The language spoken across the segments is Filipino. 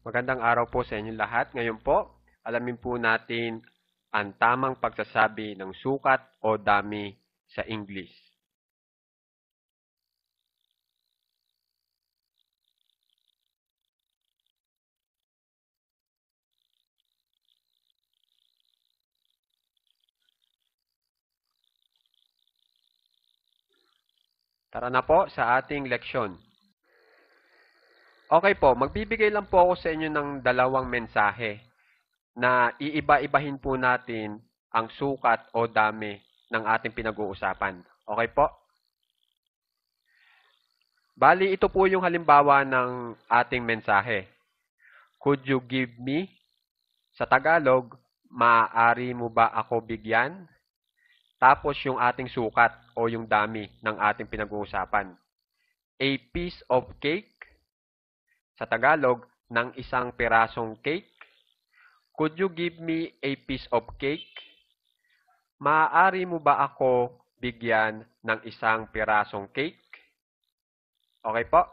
Magandang araw po sa inyong lahat. Ngayon po, alamin po natin ang tamang pagsasabi ng sukat o dami sa English. Tara na po sa ating leksyon. Okay po, magbibigay lang po ako sa inyo ng dalawang mensahe na iiba-ibahin po natin ang sukat o dami ng ating pinag-uusapan. Okay po? Bali, ito po yung halimbawa ng ating mensahe. Could you give me? Sa Tagalog, maaari mo ba ako bigyan? Tapos yung ating sukat o yung dami ng ating pinag-uusapan. A piece of cake sa Tagalog ng isang pirasong cake? Could you give me a piece of cake? Maaari mo ba ako bigyan ng isang pirasong cake? Okay po?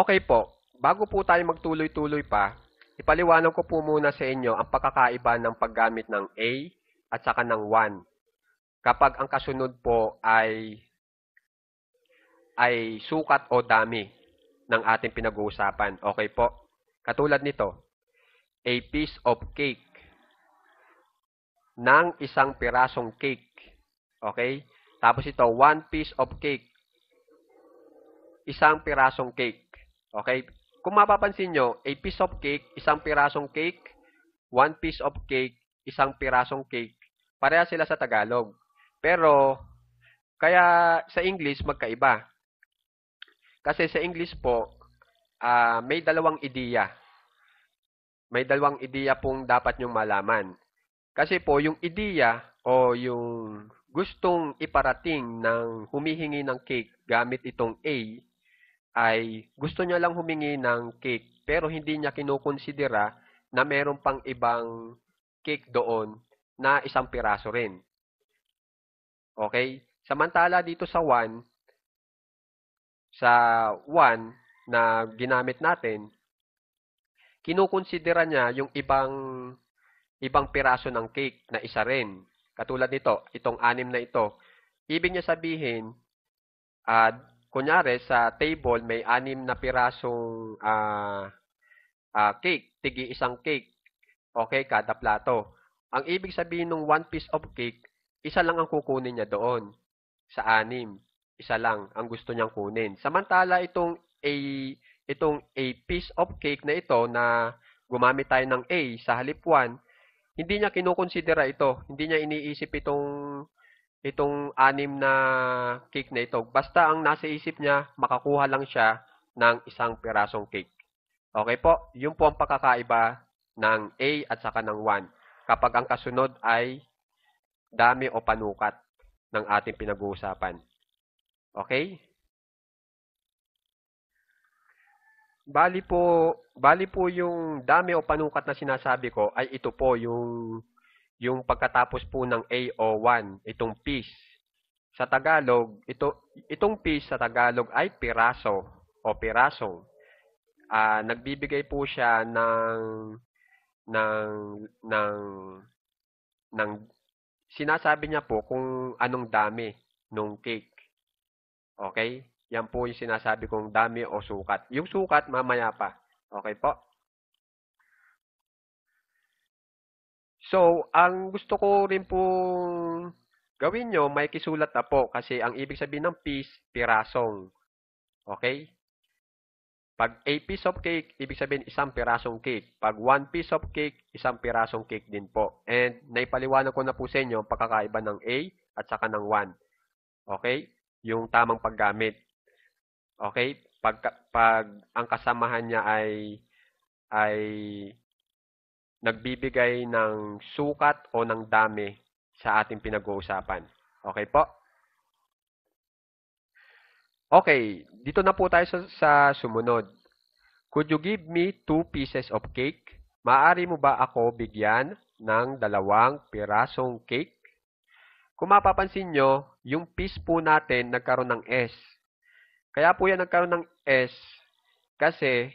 Okay po. Bago po tayo magtuloy-tuloy pa, ipaliwanag ko po muna sa inyo ang pagkakaiba ng paggamit ng a at saka ng 1. Kapag ang kasunod po ay ay sukat o dami ng ating pinag-uusapan. Okay po? Katulad nito, a piece of cake ng isang pirasong cake. Okay? Tapos ito, one piece of cake. Isang pirasong cake. Okay? Kung mapapansin nyo, a piece of cake, isang pirasong cake, one piece of cake, isang pirasong cake. Pareha sila sa Tagalog. Pero, kaya sa English, magkaiba. Kasi sa English po, uh, may dalawang ideya. May dalawang ideya pong dapat nyong malaman. Kasi po, yung ideya o yung gustong iparating ng humihingi ng cake gamit itong A ay gusto niya lang humingi ng cake pero hindi niya kinukonsidera na meron pang ibang cake doon na isang piraso rin. Okay? Samantala dito sa 1, sa 1 na ginamit natin, kinukonsidera niya yung ibang ibang piraso ng cake na isa rin. Katulad nito, itong anim na ito. Ibig niya sabihin, uh, kunyari sa table may anim na pirasong uh, uh, cake, tigi isang cake. Okay, kada plato. Ang ibig sabihin ng one piece of cake, isa lang ang kukunin niya doon sa anim isa lang ang gusto niyang kunin. Samantala itong a itong a piece of cake na ito na gumamit tayo ng a sa halip 1, hindi niya kinokonsidera ito. Hindi niya iniisip itong itong anim na cake na ito. Basta ang nasa isip niya, makakuha lang siya ng isang pirasong cake. Okay po? Yun po ang pagkakaiba ng A at saka ng 1 kapag ang kasunod ay dami o panukat ng ating pinag-uusapan. Okay? Bali po, bali po yung dami o panukat na sinasabi ko ay ito po yung yung pagkatapos po ng AO1, itong piece. Sa Tagalog, ito itong piece sa Tagalog ay piraso o pirasong. Uh, nagbibigay po siya ng ng ng ng sinasabi niya po kung anong dami nung cake. Okay? Yan po yung sinasabi kong dami o sukat. Yung sukat, mamaya pa. Okay po? So, ang gusto ko rin po gawin nyo, may kisulat na po. Kasi ang ibig sabihin ng piece, pirasong. Okay? Pag a piece of cake, ibig sabihin isang pirasong cake. Pag one piece of cake, isang pirasong cake din po. And naipaliwanag ko na po sa inyo ang pagkakaiba ng a at saka ng 1. Okay? yung tamang paggamit. Okay? Pag, pag ang kasamahan niya ay ay nagbibigay ng sukat o ng dami sa ating pinag-uusapan. Okay po? Okay, dito na po tayo sa, sa sumunod. Could you give me two pieces of cake? Maari mo ba ako bigyan ng dalawang pirasong cake? Kung mapapansin nyo, yung piece po natin nagkaroon ng S. Kaya po yan nagkaroon ng S kasi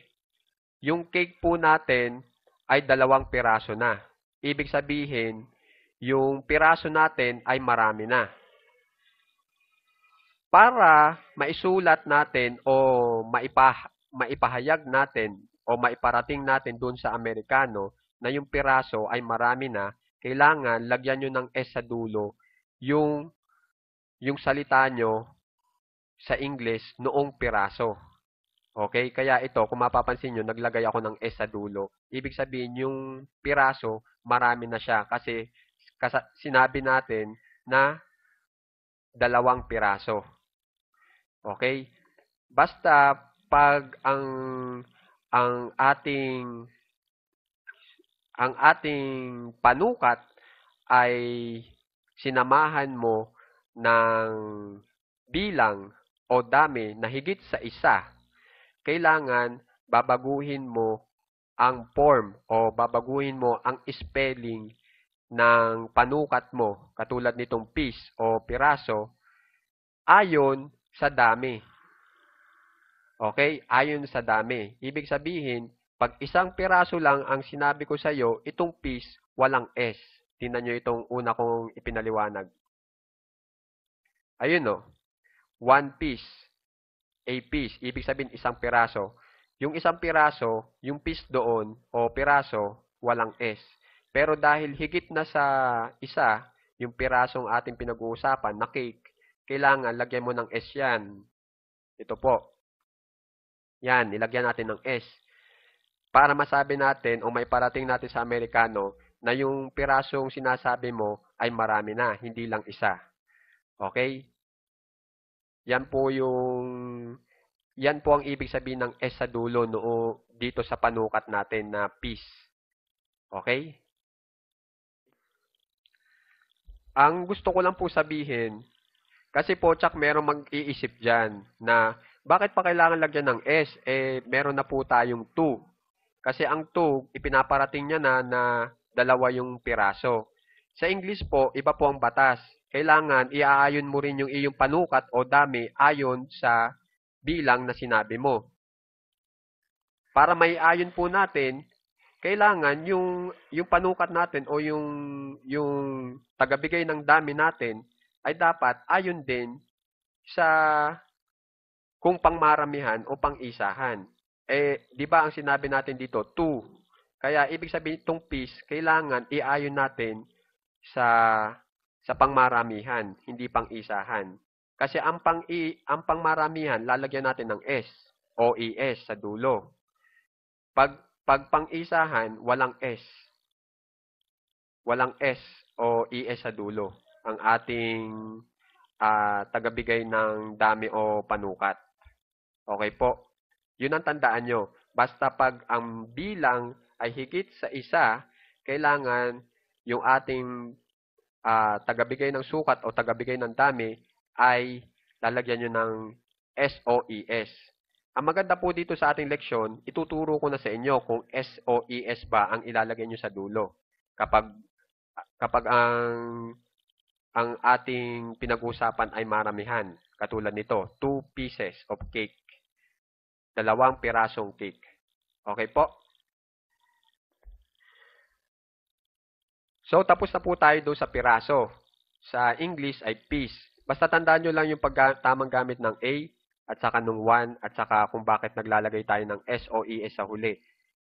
yung cake po natin ay dalawang piraso na. Ibig sabihin, yung piraso natin ay marami na. Para maisulat natin o maipah maipahayag natin o maiparating natin doon sa Amerikano na yung piraso ay marami na, kailangan lagyan nyo ng S sa dulo yung yung salita nyo sa English noong piraso. Okay? Kaya ito, kung mapapansin nyo, naglagay ako ng S sa dulo. Ibig sabihin, yung piraso, marami na siya. Kasi sinabi natin na dalawang piraso. Okay? Basta pag ang ang ating ang ating panukat ay sinamahan mo ng bilang o dami na higit sa isa, kailangan babaguhin mo ang form o babaguhin mo ang spelling ng panukat mo, katulad nitong piece o piraso, ayon sa dami. Okay? Ayon sa dami. Ibig sabihin, pag isang piraso lang ang sinabi ko sa iyo, itong piece, walang S. Tingnan nyo itong una kong ipinaliwanag. Ayun no. One piece. A piece. Ibig sabihin isang piraso. Yung isang piraso, yung piece doon o piraso, walang S. Pero dahil higit na sa isa, yung pirasong ating pinag-uusapan na cake, kailangan lagyan mo ng S yan. Ito po. Yan, ilagyan natin ng S. Para masabi natin o may parating natin sa Amerikano na yung pirasong sinasabi mo ay marami na, hindi lang isa. Okay? Yan po yung yan po ang ibig sabihin ng S e sa dulo noo dito sa panukat natin na peace. Okay? Ang gusto ko lang po sabihin, kasi po tsak merong mag-iisip dyan na bakit pa kailangan lagyan ng S? Eh, meron na po tayong 2. Kasi ang 2, ipinaparating niya na na dalawa yung piraso. Sa English po, iba po ang batas. Kailangan iaayon mo rin yung iyong panukat o dami ayon sa bilang na sinabi mo. Para may ayon po natin, kailangan yung yung panukat natin o yung yung tagabigay ng dami natin ay dapat ayon din sa kung pangmaramihan o pangisahan. Eh, di ba ang sinabi natin dito, 2 kaya ibig sabihin itong peace, kailangan iayon natin sa sa pangmaramihan, hindi pang-isahan. Kasi ang pang -i, ang pangmaramihan lalagyan natin ng S o ES sa dulo. Pag pag pang-isahan, walang S. Walang S o ES sa dulo ang ating uh, tagabigay ng dami o panukat. Okay po. Yun ang tandaan nyo. Basta pag ang bilang ay higit sa isa, kailangan yung ating uh, tagabigay ng sukat o tagabigay ng dami ay lalagyan nyo ng SOES. E ang maganda po dito sa ating leksyon, ituturo ko na sa inyo kung SOES e ba ang ilalagay nyo sa dulo. Kapag kapag ang ang ating pinag-usapan ay maramihan, katulad nito, two pieces of cake. Dalawang pirasong cake. Okay po? So, tapos na po tayo doon sa piraso. Sa English ay piece. Basta tandaan nyo lang yung pagtamang gamit ng A at saka nung 1 at saka kung bakit naglalagay tayo ng S o ES sa huli.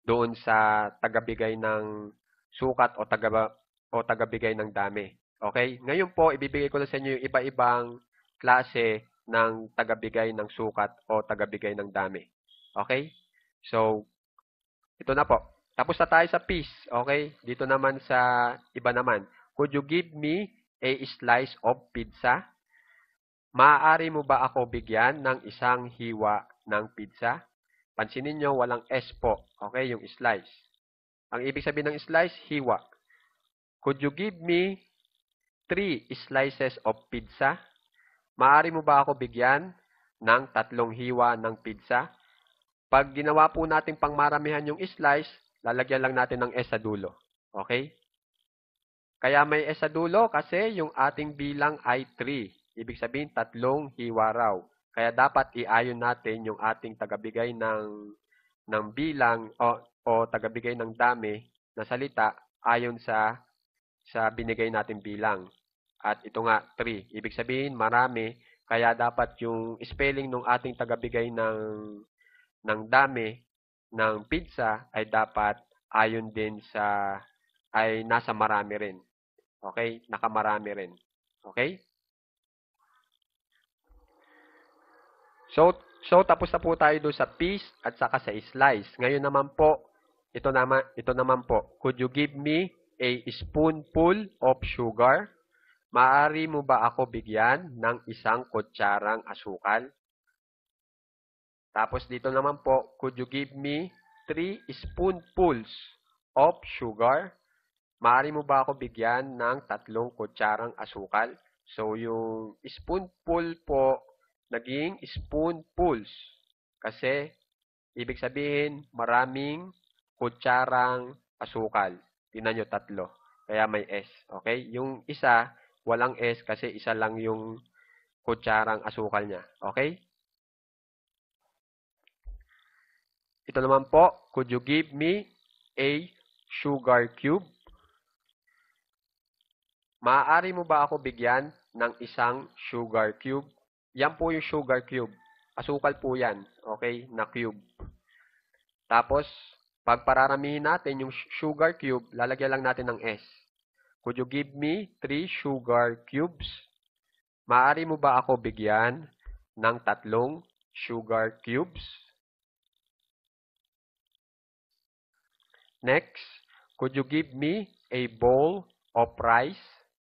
Doon sa tagabigay ng sukat o, taga, o tagabigay ng dami. Okay? Ngayon po, ibibigay ko na sa inyo yung iba-ibang klase ng tagabigay ng sukat o tagabigay ng dami. Okay? So, ito na po. Tapos na tayo sa peace. Okay? Dito naman sa iba naman. Could you give me a slice of pizza? Maaari mo ba ako bigyan ng isang hiwa ng pizza? Pansinin nyo, walang S po. Okay, yung slice. Ang ibig sabihin ng slice, hiwa. Could you give me three slices of pizza? Maaari mo ba ako bigyan ng tatlong hiwa ng pizza? Pag ginawa po natin pangmaramihan yung slice, Lalagyan lang natin ng S sa dulo. Okay? Kaya may S sa dulo kasi yung ating bilang ay 3. Ibig sabihin, tatlong hiwaraw. Kaya dapat iayon natin yung ating tagabigay ng, ng bilang o, o tagabigay ng dami na salita ayon sa sa binigay natin bilang. At ito nga, 3. Ibig sabihin, marami. Kaya dapat yung spelling ng ating tagabigay ng, ng dami ng pizza ay dapat ayon din sa ay nasa marami rin. Okay? Nakamarami rin. Okay? So, so tapos na po tayo doon sa piece at saka sa slice. Ngayon naman po, ito naman, ito naman po, could you give me a spoonful of sugar? Maari mo ba ako bigyan ng isang kutsarang asukal? Tapos dito naman po, could you give me 3 spoonfuls of sugar? Maari mo ba ako bigyan ng tatlong kutsarang asukal? So, yung spoonful po, naging spoonfuls. Kasi, ibig sabihin, maraming kutsarang asukal. Tingnan nyo, tatlo. Kaya may S. Okay? Yung isa, walang S kasi isa lang yung kutsarang asukal niya. Okay? Ito naman po, could you give me a sugar cube? Maaari mo ba ako bigyan ng isang sugar cube? Yan po yung sugar cube. Asukal po yan, okay, na cube. Tapos, pag natin yung sugar cube, lalagyan lang natin ng S. Could you give me three sugar cubes? Maaari mo ba ako bigyan ng tatlong sugar cubes? Next, could you give me a bowl of rice?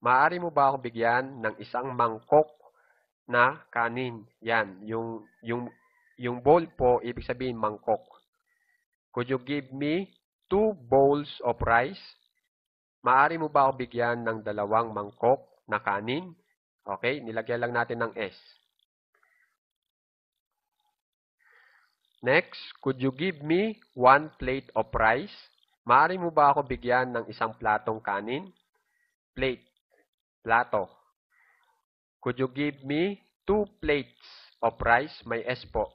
Maari mo ba akong bigyan ng isang mangkok na kanin? Yan, yung, yung, yung bowl po, ibig sabihin mangkok. Could you give me two bowls of rice? Maari mo ba akong bigyan ng dalawang mangkok na kanin? Okay, nilagyan lang natin ng S. Next, could you give me one plate of rice? Maari mo ba ako bigyan ng isang platong kanin? Plate. Plato. Could you give me two plates of rice? May S po.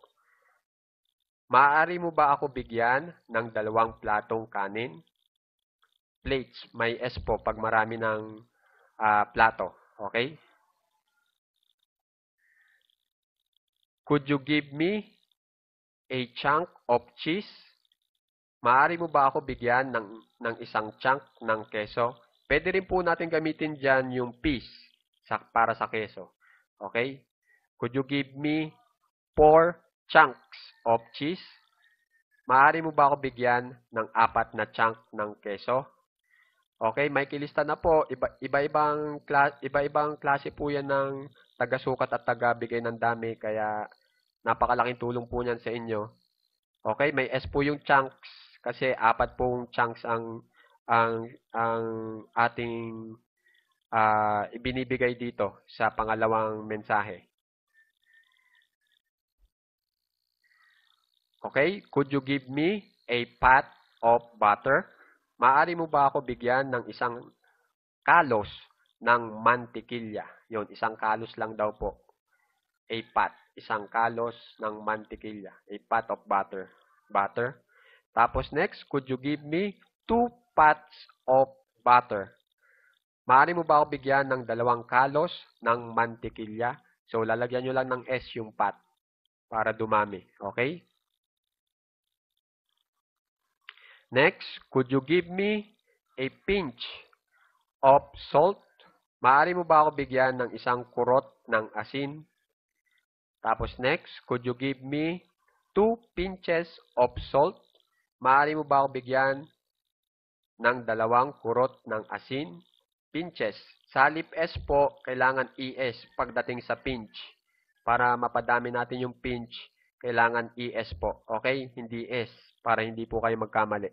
Maari mo ba ako bigyan ng dalawang platong kanin? Plates. May S po pag marami ng uh, plato. Okay? Could you give me a chunk of cheese? Maari mo ba ako bigyan ng, ng isang chunk ng keso? Pwede rin po natin gamitin dyan yung piece sa, para sa keso. Okay? Could you give me four chunks of cheese? Maari mo ba ako bigyan ng apat na chunk ng keso? Okay, may kilista na po. Iba, iba-ibang iba-ibang klase po 'yan ng taga-sukat at taga-bigay ng dami kaya napakalaking tulong po niyan sa inyo. Okay, may S po yung chunks kasi apat pong chunks ang ang ang ating uh, ibinibigay dito sa pangalawang mensahe. Okay, could you give me a pat of butter? Maari mo ba ako bigyan ng isang kalos ng mantikilya? Yon, isang kalos lang daw po. A pat, isang kalos ng mantikilya, a pat of butter. Butter. Tapos next, could you give me two pots of butter? Maaari mo ba ako bigyan ng dalawang kalos ng mantikilya? So, lalagyan nyo lang ng S yung pot para dumami. Okay? Next, could you give me a pinch of salt? Maaari mo ba ako bigyan ng isang kurot ng asin? Tapos next, could you give me two pinches of salt? Maaari mo ba akong bigyan ng dalawang kurot ng asin? Pinches. Salip S po, kailangan ES pagdating sa pinch. Para mapadami natin yung pinch, kailangan ES po. Okay? Hindi S. Para hindi po kayo magkamali.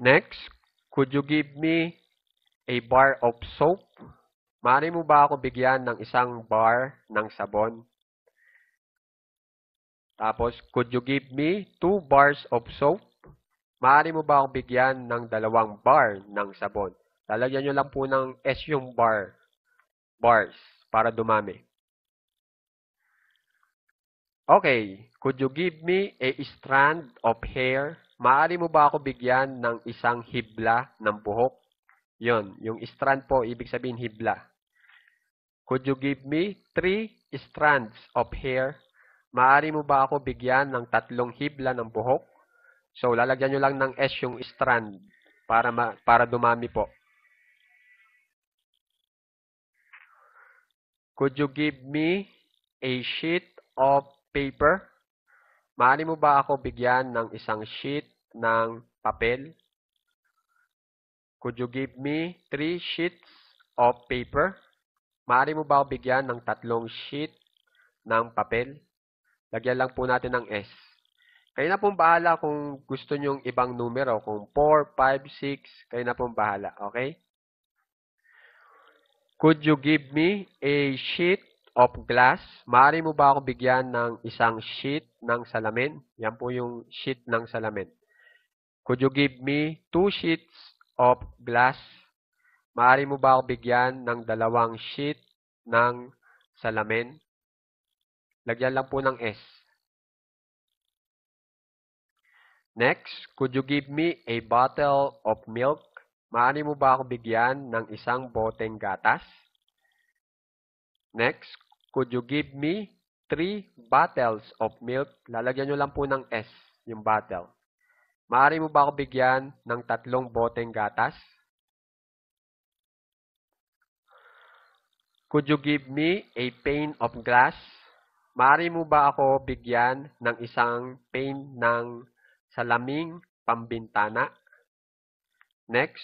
Next, could you give me a bar of soap? Maaari mo ba ako bigyan ng isang bar ng sabon? Tapos, could you give me two bars of soap? Maaari mo ba akong bigyan ng dalawang bar ng sabon? Lalagyan nyo lang po ng S yung bar. Bars. Para dumami. Okay. Could you give me a strand of hair? Maaari mo ba ako bigyan ng isang hibla ng buhok? Yun. Yung strand po, ibig sabihin hibla. Could you give me three strands of hair? Maari mo ba ako bigyan ng tatlong hibla ng buhok? So, lalagyan nyo lang ng S yung strand para, ma para dumami po. Could you give me a sheet of paper? Maari mo ba ako bigyan ng isang sheet ng papel? Could you give me three sheets of paper? Maari mo ba ako bigyan ng tatlong sheet ng papel? Lagyan lang po natin ng S. Kayo na pong bahala kung gusto nyong ibang numero. Kung 4, 5, 6, kayo na pong bahala. Okay? Could you give me a sheet of glass? Maari mo ba ako bigyan ng isang sheet ng salamin? Yan po yung sheet ng salamin. Could you give me two sheets of glass? Maari mo ba ako bigyan ng dalawang sheet ng salamin? Lagyan lang po ng S. Next, could you give me a bottle of milk? Maani mo ba ako bigyan ng isang boteng gatas? Next, could you give me three bottles of milk? Lalagyan nyo lang po ng S, yung bottle. Maari mo ba ako bigyan ng tatlong boteng gatas? Could you give me a pane of glass? Mari mo ba ako bigyan ng isang pane ng salaming pambintana? Next,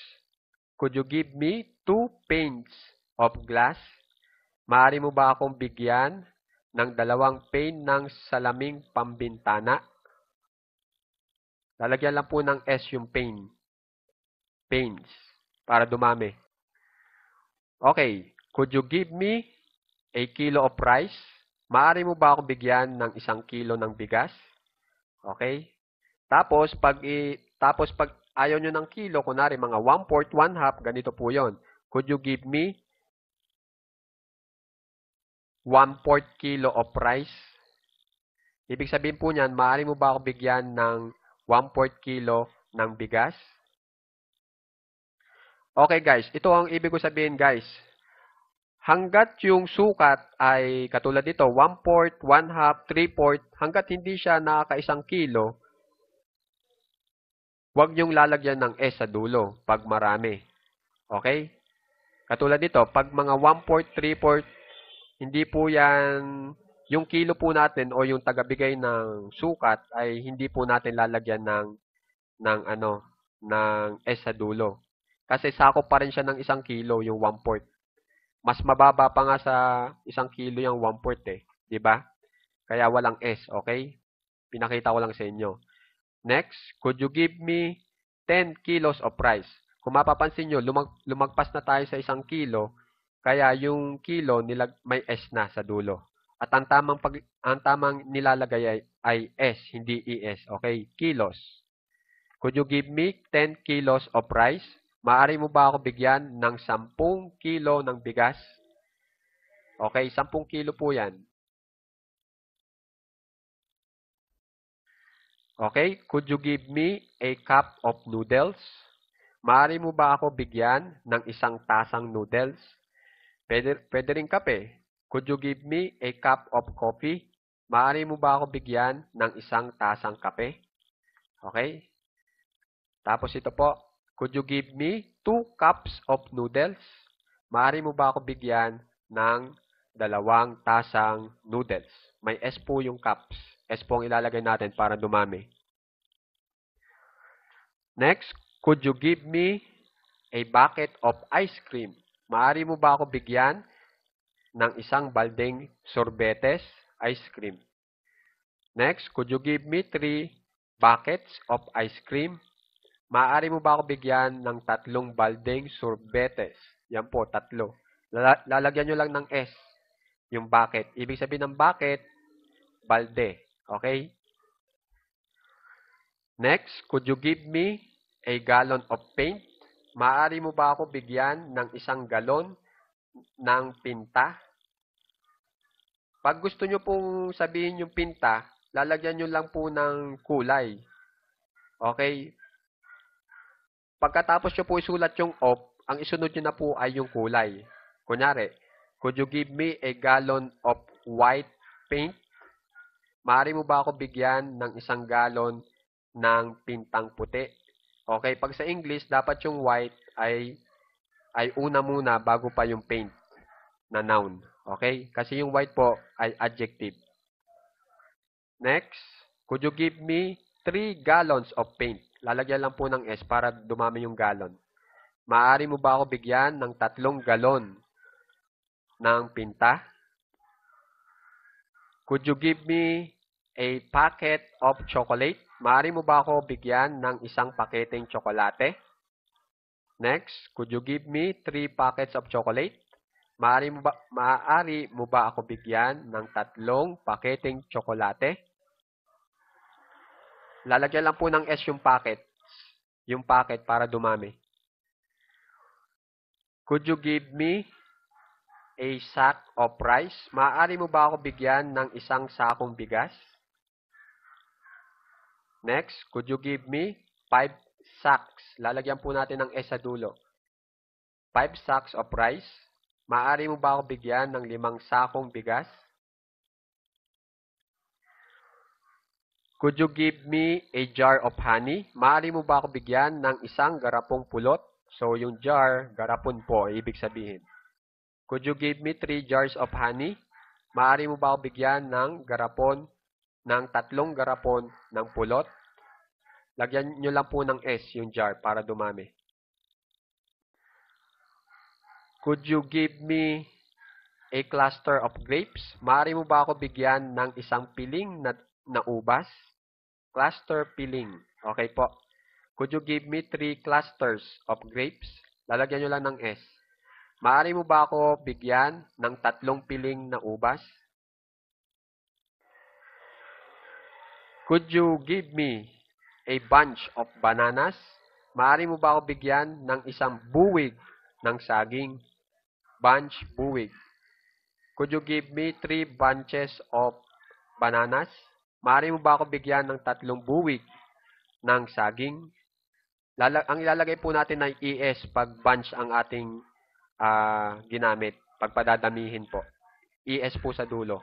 could you give me two panes of glass? Mari mo ba akong bigyan ng dalawang pane ng salaming pambintana? Lalagyan lang po ng S yung pane. Panes. Para dumami. Okay. Could you give me a kilo of rice? Maaari mo ba akong bigyan ng isang kilo ng bigas? Okay? Tapos, pag, i, tapos pag ayaw nyo ng kilo, kunwari mga 1 fourth, 1 half, ganito po yon. Could you give me 1 fourth kilo of rice? Ibig sabihin po niyan, maaari mo ba ako bigyan ng 1 fourth kilo ng bigas? Okay guys, ito ang ibig ko sabihin guys hanggat yung sukat ay katulad dito, 1 fourth, 1 half, 3 fourth, hanggat hindi siya nakakaisang kilo, huwag niyong lalagyan ng S sa dulo pag marami. Okay? Katulad dito, pag mga 1 fourth, 3 fourth, hindi po yan, yung kilo po natin o yung tagabigay ng sukat ay hindi po natin lalagyan ng, ng ano, ng S sa dulo. Kasi sakop pa rin siya ng isang kilo, yung 1 fourth. Mas mababa pa nga sa isang kilo yung 1 4 eh. Di ba? Kaya walang S, okay? Pinakita ko lang sa inyo. Next, could you give me 10 kilos of rice? Kung mapapansin nyo, lumag lumagpas na tayo sa isang kilo, kaya yung kilo nilag may S na sa dulo. At ang tamang, pag, ang tamang nilalagay ay, ay S, hindi ES. Okay? Kilos. Could you give me 10 kilos of rice? Maari mo ba ako bigyan ng 10 kilo ng bigas? Okay, 10 kilo po yan. Okay, could you give me a cup of noodles? Maari mo ba ako bigyan ng isang tasang noodles? Pwede, pwede rin kape. Could you give me a cup of coffee? Maari mo ba ako bigyan ng isang tasang kape? Okay? Tapos ito po, Could you give me two cups of noodles? Maari mo ba ako bigyan ng dalawang tasang noodles? May S po yung cups. S po ang ilalagay natin para dumami. Next, could you give me a bucket of ice cream? Maari mo ba ako bigyan ng isang balding sorbetes ice cream? Next, could you give me three buckets of ice cream? Maaari mo ba ako bigyan ng tatlong baldeng sorbetes? Yan po, tatlo. lalagyan nyo lang ng S, yung bakit. Ibig sabihin ng bakit, balde. Okay? Next, could you give me a gallon of paint? Maaari mo ba ako bigyan ng isang galon ng pinta? Pag gusto nyo pong sabihin yung pinta, lalagyan nyo lang po ng kulay. Okay? Pagkatapos nyo po isulat yung of, ang isunod nyo na po ay yung kulay. Kunyari, could you give me a gallon of white paint? Maari mo ba ako bigyan ng isang galon ng pintang puti? Okay, pag sa English, dapat yung white ay, ay una muna bago pa yung paint na noun. Okay? Kasi yung white po ay adjective. Next, could you give me 3 gallons of paint? Lalagyan lang po ng S para dumami yung galon. Maari mo ba ako bigyan ng tatlong galon ng pinta? Could you give me a packet of chocolate? Maari mo ba ako bigyan ng isang paketeng tsokolate? Next, could you give me three packets of chocolate? Maari mo ba, maaari mo ba ako bigyan ng tatlong paketeng tsokolate? Lalagyan lang po ng S yung packet. Yung packet para dumami. Could you give me a sack of rice? Maaari mo ba ako bigyan ng isang sakong bigas? Next, could you give me five sacks? Lalagyan po natin ng S sa dulo. Five sacks of rice. Maaari mo ba ako bigyan ng limang sakong bigas? Could you give me a jar of honey? Maari mo ba ako bigyan ng isang garapong pulot? So, yung jar, garapon po, ibig sabihin. Could you give me three jars of honey? Maari mo ba ako bigyan ng garapon, ng tatlong garapon ng pulot? Lagyan nyo lang po ng S yung jar para dumami. Could you give me a cluster of grapes? Maari mo ba ako bigyan ng isang piling na, na ubas? Cluster peeling. Okay po. Could you give me three clusters of grapes? Lalagyan nyo lang ng S. Maari mo ba ako bigyan ng tatlong piling na ubas? Could you give me a bunch of bananas? Maari mo ba ako bigyan ng isang buwig ng saging? Bunch, buwig. Could you give me three bunches of bananas? Maari mo ba ako bigyan ng tatlong buwig ng saging? Lala ang ilalagay po natin ng ES pag bunch ang ating uh, ginamit, pagpadadamihin po. ES po sa dulo.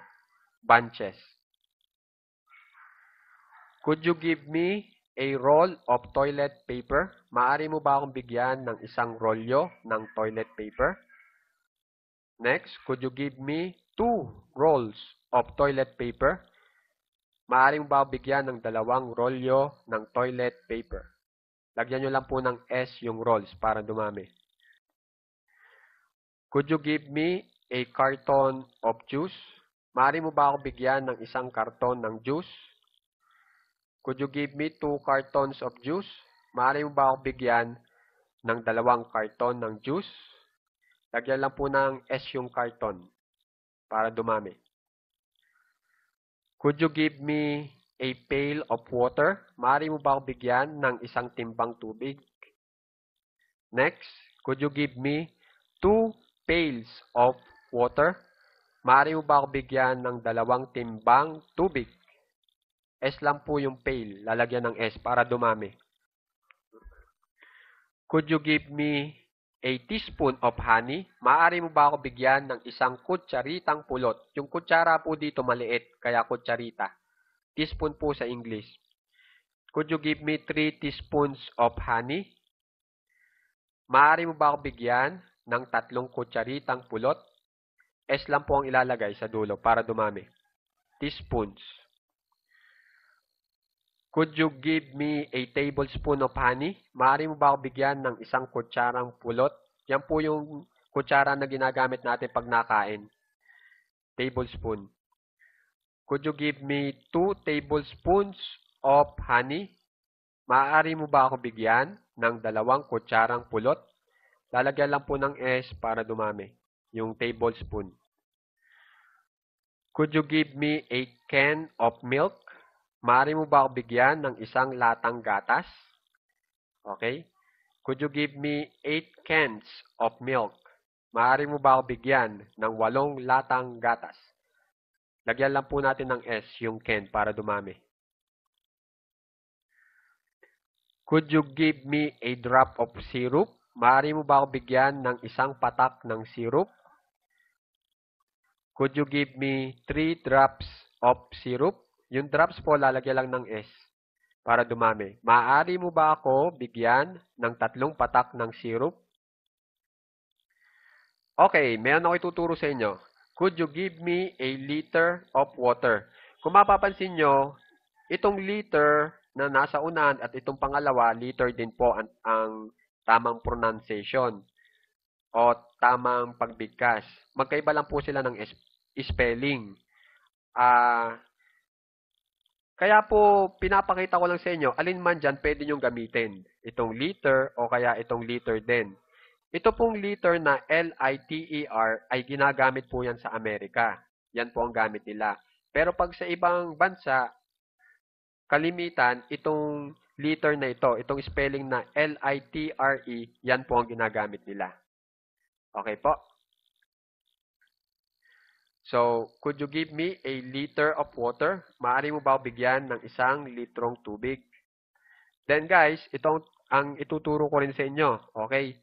Bunches. Could you give me a roll of toilet paper? Maari mo ba akong bigyan ng isang rolyo ng toilet paper? Next, could you give me two rolls of toilet paper? Maaaring ba bigyan ng dalawang rolyo ng toilet paper? Lagyan nyo lang po ng S yung rolls para dumami. Could you give me a carton of juice? Maari mo ba ako bigyan ng isang karton ng juice? Could you give me two cartons of juice? Maari mo ba ako bigyan ng dalawang karton ng juice? Lagyan lang po ng S yung karton para dumami. Could you give me a pail of water? Maaari mo ba akong bigyan ng isang timbang tubig? Next, could you give me two pails of water? Maaari mo ba akong bigyan ng dalawang timbang tubig? S lang po yung pail. Lalagyan ng S para dumami. Could you give me a teaspoon of honey. Maari mo ba ako bigyan ng isang kutsaritang pulot? Yung kutsara po dito maliit, kaya kutsarita. Teaspoon po sa English. Could you give me 3 teaspoons of honey? Maari mo ba ako bigyan ng tatlong kutsaritang pulot? S lang po ang ilalagay sa dulo para dumami. Teaspoons. Could you give me a tablespoon of honey? Maaari mo ba ako bigyan ng isang kutsarang pulot? Yan po yung kutsara na ginagamit natin pag nakain. Tablespoon. Could you give me two tablespoons of honey? Maaari mo ba ako bigyan ng dalawang kutsarang pulot? Lalagyan lang po ng S para dumami. Yung tablespoon. Could you give me a can of milk? Mari mo ba ako bigyan ng isang latang gatas? Okay? Could you give me 8 cans of milk? Maaari mo ba ako bigyan ng walong latang gatas? Lagyan lang po natin ng S yung can para dumami. Could you give me a drop of syrup? Maaari mo ba ako bigyan ng isang patak ng syrup? Could you give me 3 drops of syrup? Yung drops po, lalagyan lang ng S para dumami. Maaari mo ba ako bigyan ng tatlong patak ng syrup? Okay, mayroon ako ituturo sa inyo. Could you give me a liter of water? Kung mapapansin nyo, itong liter na nasa unan at itong pangalawa, liter din po ang, ang tamang pronunciation o tamang pagbigkas. Magkaiba lang po sila ng spelling. Ah... Uh, kaya po, pinapakita ko lang sa inyo, alin man dyan, pwede nyong gamitin. Itong liter o kaya itong liter din. Ito pong liter na L-I-T-E-R ay ginagamit po yan sa Amerika. Yan po ang gamit nila. Pero pag sa ibang bansa, kalimitan, itong liter na ito, itong spelling na L-I-T-R-E, yan po ang ginagamit nila. Okay po? So, could you give me a liter of water? Maari mo ba bigyan ng isang litrong tubig? Then guys, itong ang ituturo ko rin sa inyo. Okay?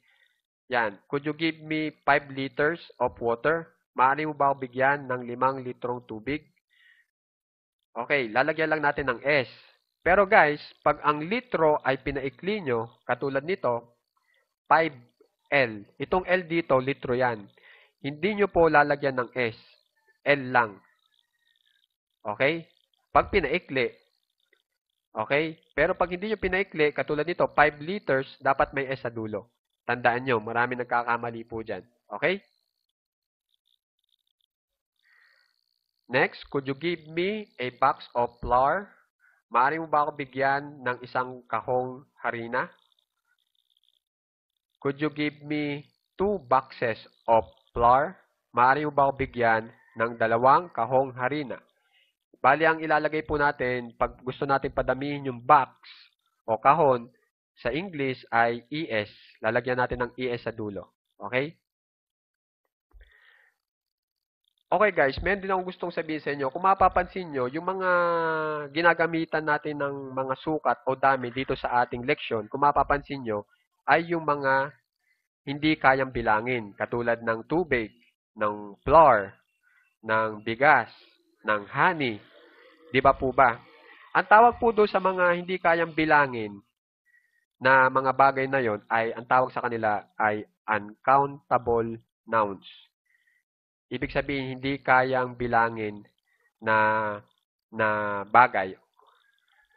Yan. Could you give me 5 liters of water? Maari mo ba bigyan ng 5 litrong tubig? Okay, lalagyan lang natin ng S. Pero guys, pag ang litro ay pinaikli nyo, katulad nito, 5L. Itong L dito, litro yan. Hindi nyo po lalagyan ng S. L lang. Okay? Pag pinaikli, okay? Pero pag hindi nyo pinaikli, katulad nito, 5 liters, dapat may S sa dulo. Tandaan nyo, marami nagkakamali po dyan. Okay? Next, could you give me a box of flour? Maari mo ba ako bigyan ng isang kahong harina? Could you give me two boxes of flour? Maari mo ba ako bigyan ng dalawang kahong harina. Bali, ang ilalagay po natin, pag gusto natin padamihin yung box o kahon, sa English ay ES. Lalagyan natin ng ES sa dulo. Okay? Okay guys, meron din akong gustong sabihin sa inyo. Kung mapapansin nyo, yung mga ginagamitan natin ng mga sukat o dami dito sa ating leksyon, kung mapapansin nyo, ay yung mga hindi kayang bilangin. Katulad ng tubig, ng flour, ng bigas, ng honey. Di ba po ba? Ang tawag po doon sa mga hindi kayang bilangin na mga bagay na yon ay ang tawag sa kanila ay uncountable nouns. Ibig sabihin hindi kayang bilangin na na bagay.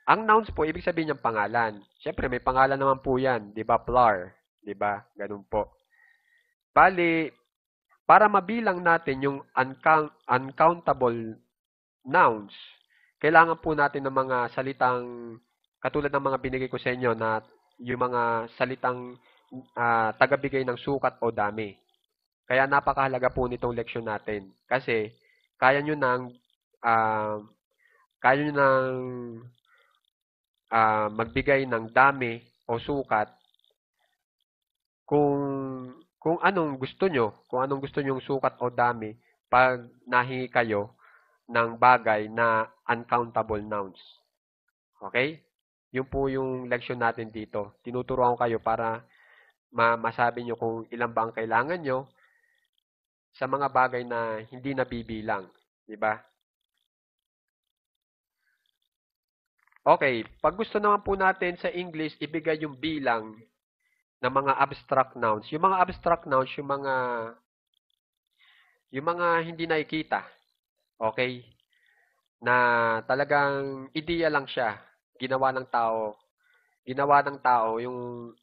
Ang nouns po ibig sabihin ng pangalan. Siyempre may pangalan naman po 'yan, 'di ba? Plar, 'di ba? Ganun po. Bali, para mabilang natin yung uncount, uncountable nouns, kailangan po natin ng mga salitang, katulad ng mga binigay ko sa inyo, na yung mga salitang uh, tagabigay ng sukat o dami. Kaya napakahalaga po nitong leksyon natin. Kasi, kaya nyo nang, uh, ah, kaya nyo nang uh, ah, magbigay ng dami o sukat kung kung anong gusto nyo, kung anong gusto nyong sukat o dami pag nahingi kayo ng bagay na uncountable nouns. Okay? Yun po yung leksyon natin dito. Tinuturuan ko kayo para ma masabi nyo kung ilan ba ang kailangan nyo sa mga bagay na hindi nabibilang. Diba? Okay, pag gusto naman po natin sa English, ibigay yung bilang na mga abstract nouns. Yung mga abstract nouns, yung mga yung mga hindi nakikita. Okay? Na talagang ideya lang siya, ginawa ng tao. Ginawa ng tao yung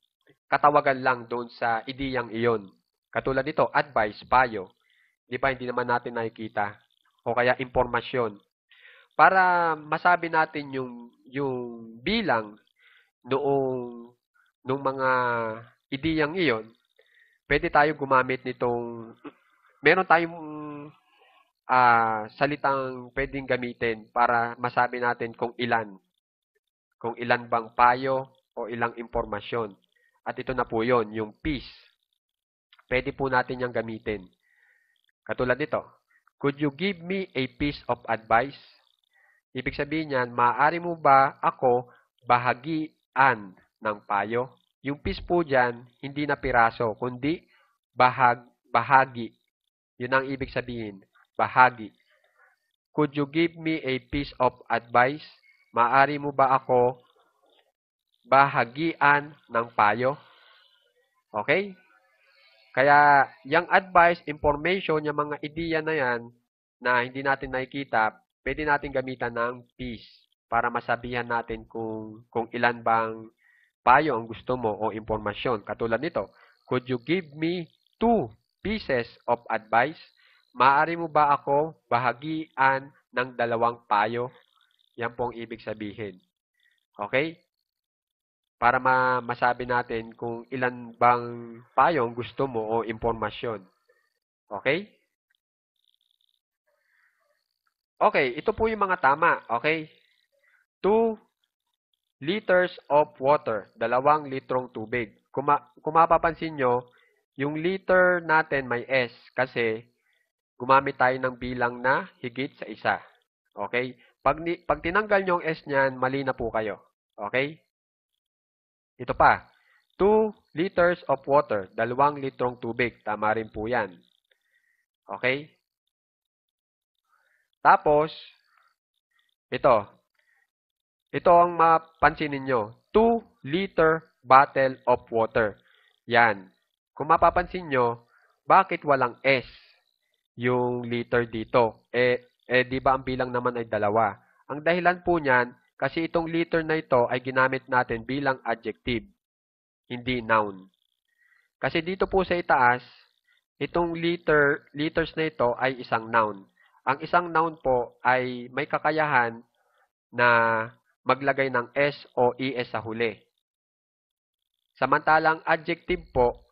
katawagan lang doon sa ideyang iyon. Katulad nito, advice, payo. Di ba hindi naman natin nakikita o kaya impormasyon. Para masabi natin yung yung bilang noong nung mga ideyang iyon, pwede tayo gumamit nitong, meron tayong uh, salitang pwedeng gamitin para masabi natin kung ilan. Kung ilan bang payo o ilang impormasyon. At ito na po yon yung peace. Pwede po natin yung gamitin. Katulad nito, Could you give me a piece of advice? Ibig sabihin niyan, maaari mo ba ako bahagian ng payo. Yung piece po dyan, hindi na piraso, kundi bahag, bahagi. Yun ang ibig sabihin, bahagi. Could you give me a piece of advice? Maari mo ba ako bahagian ng payo? Okay? Kaya, yung advice, information, yung mga ideya na yan, na hindi natin nakikita, pwede natin gamitan ng piece para masabihan natin kung, kung ilan bang payo ang gusto mo o impormasyon. Katulad nito, could you give me two pieces of advice? Maari mo ba ako bahagian ng dalawang payo? Yan po ang ibig sabihin. Okay? Para ma masabi natin kung ilan bang payo ang gusto mo o impormasyon. Okay? Okay, ito po yung mga tama. Okay? Two liters of water, dalawang litrong tubig. Kung, ma- kung mapapansin nyo, yung liter natin may S kasi gumamit tayo ng bilang na higit sa isa. Okay? Pag, ni- pag tinanggal nyo ang S niyan, mali na po kayo. Okay? Ito pa. 2 liters of water, dalawang litrong tubig. Tama rin po yan. Okay? Tapos, ito, ito ang mapansinin nyo. 2 liter bottle of water. Yan. Kung mapapansin nyo, bakit walang S yung liter dito? Eh, eh di ba ang bilang naman ay dalawa? Ang dahilan po niyan, kasi itong liter na ito ay ginamit natin bilang adjective, hindi noun. Kasi dito po sa itaas, itong liter, liters na ito ay isang noun. Ang isang noun po ay may kakayahan na maglagay ng S o ES sa huli. Samantalang adjective po,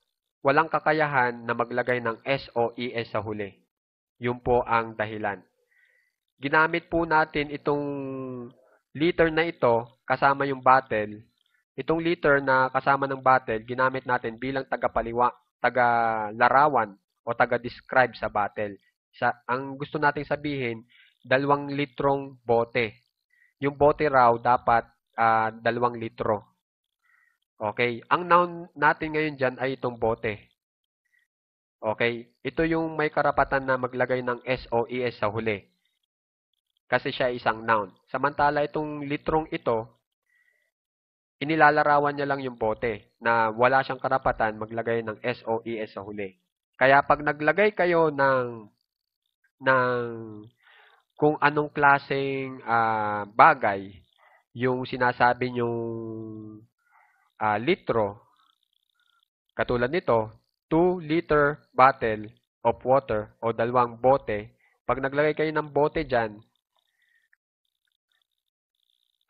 walang kakayahan na maglagay ng S o ES sa huli. Yun po ang dahilan. Ginamit po natin itong liter na ito kasama yung battle. Itong liter na kasama ng battle, ginamit natin bilang tagapaliwa, tagalarawan o taga-describe sa battle. Sa, ang gusto nating sabihin, dalawang litrong bote yung bote raw dapat uh, dalawang litro. Okay. Ang noun natin ngayon dyan ay itong bote. Okay. Ito yung may karapatan na maglagay ng S o ES sa huli. Kasi siya isang noun. Samantala itong litrong ito, inilalarawan niya lang yung bote na wala siyang karapatan maglagay ng S o ES sa huli. Kaya pag naglagay kayo ng ng kung anong klaseng uh, bagay yung sinasabi yung uh, ah, litro, katulad nito, 2 liter bottle of water o dalawang bote. Pag naglagay kayo ng bote diyan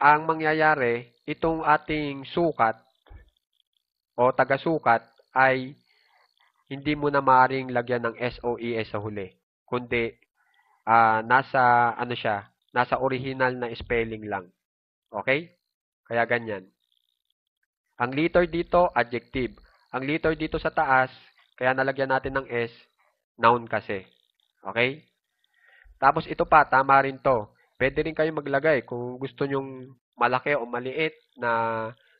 ang mangyayari, itong ating sukat o taga-sukat ay hindi mo na maaring lagyan ng SOES e sa huli, kundi uh, nasa ano siya, nasa original na spelling lang. Okay? Kaya ganyan. Ang liter dito, adjective. Ang liter dito sa taas, kaya nalagyan natin ng S, noun kasi. Okay? Tapos ito pa, tama rin to. Pwede rin kayo maglagay kung gusto nyong malaki o maliit na,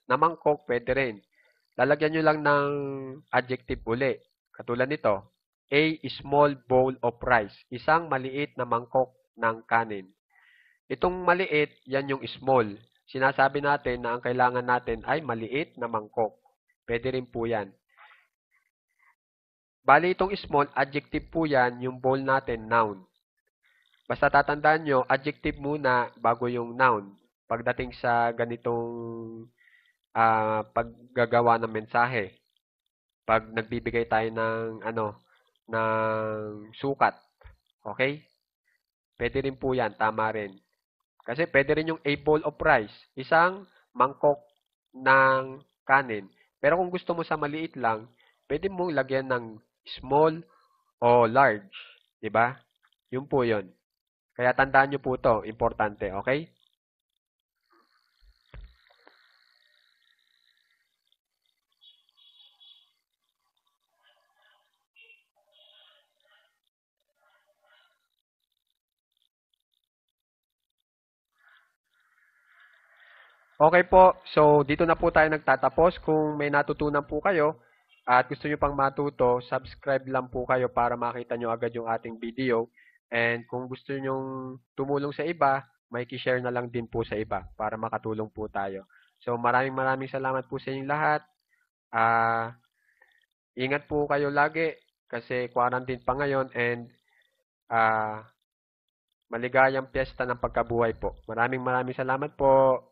na mangkok, pwede rin. Lalagyan nyo lang ng adjective uli. Katulad nito, A small bowl of rice. Isang maliit na mangkok ng kanin. Itong maliit, yan yung small. Sinasabi natin na ang kailangan natin ay maliit na mangkok. Pwede rin po yan. Bali itong small, adjective po yan, yung bowl natin, noun. Basta tatandaan nyo, adjective muna bago yung noun. Pagdating sa ganitong uh, paggagawa ng mensahe. Pag nagbibigay tayo ng ano, ng sukat. Okay? Pwede rin po yan. Tama rin. Kasi pwede rin yung a bowl of rice. Isang mangkok ng kanin. Pero kung gusto mo sa maliit lang, pwede mong lagyan ng small o large. ba? Diba? Yun po yun. Kaya tandaan nyo po to Importante. Okay? Okay po, so dito na po tayo nagtatapos. Kung may natutunan po kayo at gusto nyo pang matuto, subscribe lang po kayo para makita nyo agad yung ating video. And kung gusto nyo tumulong sa iba, may kishare na lang din po sa iba para makatulong po tayo. So maraming maraming salamat po sa inyong lahat. Uh, ingat po kayo lagi kasi quarantine pa ngayon and uh, maligayang piyesta ng pagkabuhay po. Maraming maraming salamat po.